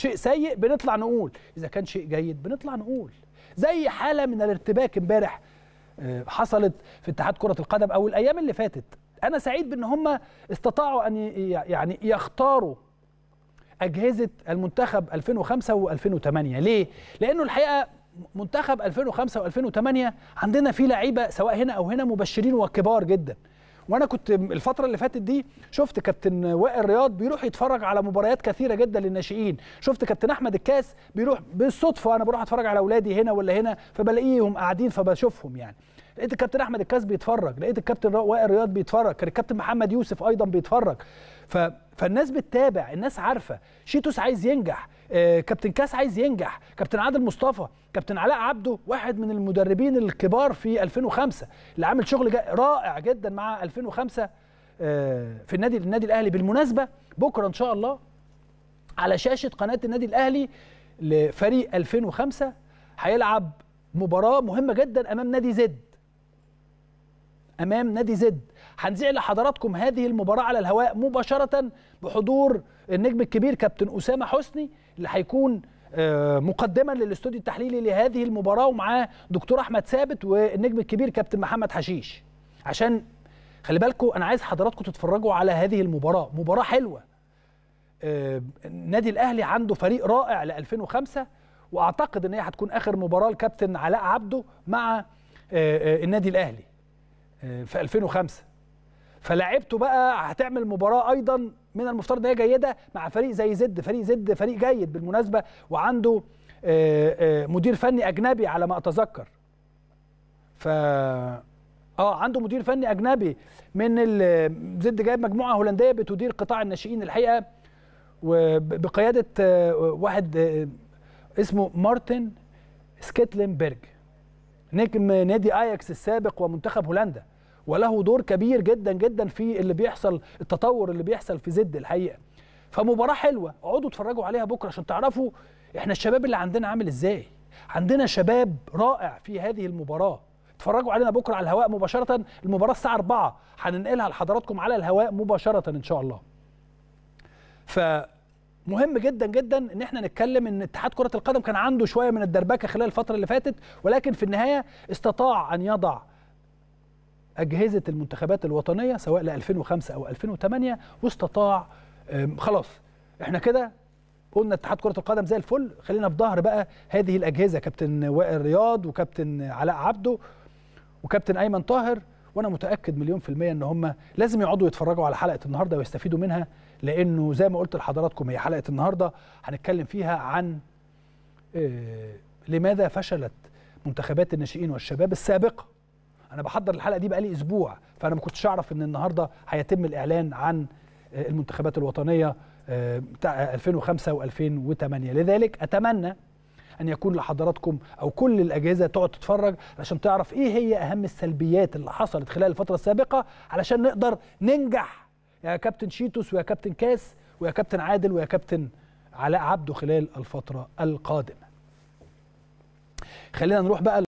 شيء سيء بنطلع نقول اذا كان شيء جيد بنطلع نقول زي حاله من الارتباك امبارح آه، حصلت في اتحاد كره القدم او الايام اللي فاتت انا سعيد بان هم استطاعوا ان يعني يختاروا اجهزه المنتخب 2005 و2008 ليه لانه الحقيقه منتخب 2005 و2008 عندنا فيه لعيبه سواء هنا او هنا مبشرين وكبار جدا وانا كنت الفتره اللي فاتت دي شفت كابتن وائل رياض بيروح يتفرج على مباريات كثيره جدا للناشئين شفت كابتن احمد الكاس بيروح بالصدفه انا بروح اتفرج على اولادي هنا ولا هنا فبلاقيهم قاعدين فبشوفهم يعني لقيت الكابتن احمد الكاس بيتفرج لقيت الكابتن وائل رياض بيتفرج كان الكابتن محمد يوسف ايضا بيتفرج ف... فالناس بتتابع الناس عارفه شيتوس عايز ينجح آه، كابتن كاس عايز ينجح كابتن عادل مصطفى كابتن علاء عبده واحد من المدربين الكبار في 2005 اللي عامل شغل رائع جدا مع 2005 آه، في النادي النادي الاهلي بالمناسبه بكره ان شاء الله على شاشه قناه النادي الاهلي لفريق 2005 هيلعب مباراه مهمه جدا امام نادي زد امام نادي زد هنذيع لحضراتكم هذه المباراه على الهواء مباشره بحضور النجم الكبير كابتن اسامه حسني اللي هيكون آه، مقدما للاستوديو التحليلي لهذه المباراه ومعاه دكتور احمد ثابت والنجم الكبير كابتن محمد حشيش عشان خلي بالكم انا عايز حضراتكم تتفرجوا على هذه المباراه مباراه حلوه النادي آه، الاهلي عنده فريق رائع ل 2005 واعتقد ان هي هتكون اخر مباراه لكابتن علاء عبده مع آه، النادي الاهلي آه، في 2005 فلاعبته بقى هتعمل مباراه ايضا من المفترض ان هي جيده مع فريق زي زد فريق زد فريق جيد بالمناسبه وعنده آه، آه، مدير فني اجنبي على ما اتذكر ف اه عنده مدير فني اجنبي من زد جايب مجموعه هولنديه بتدير قطاع الناشئين الحقيقه وبقياده واحد اسمه مارتن سكيتلنبرج نجم نادي اياكس السابق ومنتخب هولندا وله دور كبير جدا جدا في اللي بيحصل التطور اللي بيحصل في زد الحقيقه فمباراه حلوه اقعدوا اتفرجوا عليها بكره عشان تعرفوا احنا الشباب اللي عندنا عامل ازاي عندنا شباب رائع في هذه المباراه اتفرجوا علينا بكره على الهواء مباشره المباراه الساعه 4 هننقلها لحضراتكم على الهواء مباشره ان شاء الله ف مهم جدا جدا ان احنا نتكلم ان اتحاد كره القدم كان عنده شويه من الدربكه خلال الفتره اللي فاتت ولكن في النهايه استطاع ان يضع اجهزه المنتخبات الوطنيه سواء ل 2005 او 2008 واستطاع خلاص احنا كده قلنا اتحاد كره القدم زي الفل خلينا في ظهر بقى هذه الاجهزه كابتن وائل رياض وكابتن علاء عبده وكابتن ايمن طاهر وانا متاكد مليون في الميه ان هم لازم يقعدوا يتفرجوا على حلقه النهارده ويستفيدوا منها لانه زي ما قلت لحضراتكم هي حلقه النهارده هنتكلم فيها عن آه، لماذا فشلت منتخبات الناشئين والشباب السابقه انا بحضر الحلقه دي بقالي اسبوع فانا ما كنتش اعرف ان النهارده هيتم الاعلان عن آه، المنتخبات الوطنيه آه، بتاع 2005 و2008 لذلك اتمنى ان يكون لحضراتكم او كل الاجهزه تقعد تتفرج عشان تعرف ايه هي اهم السلبيات اللي حصلت خلال الفتره السابقه علشان نقدر ننجح يا كابتن شيتوس ويا كابتن كاس ويا كابتن عادل ويا كابتن علاء عبده خلال الفتره القادمه خلينا نروح بقى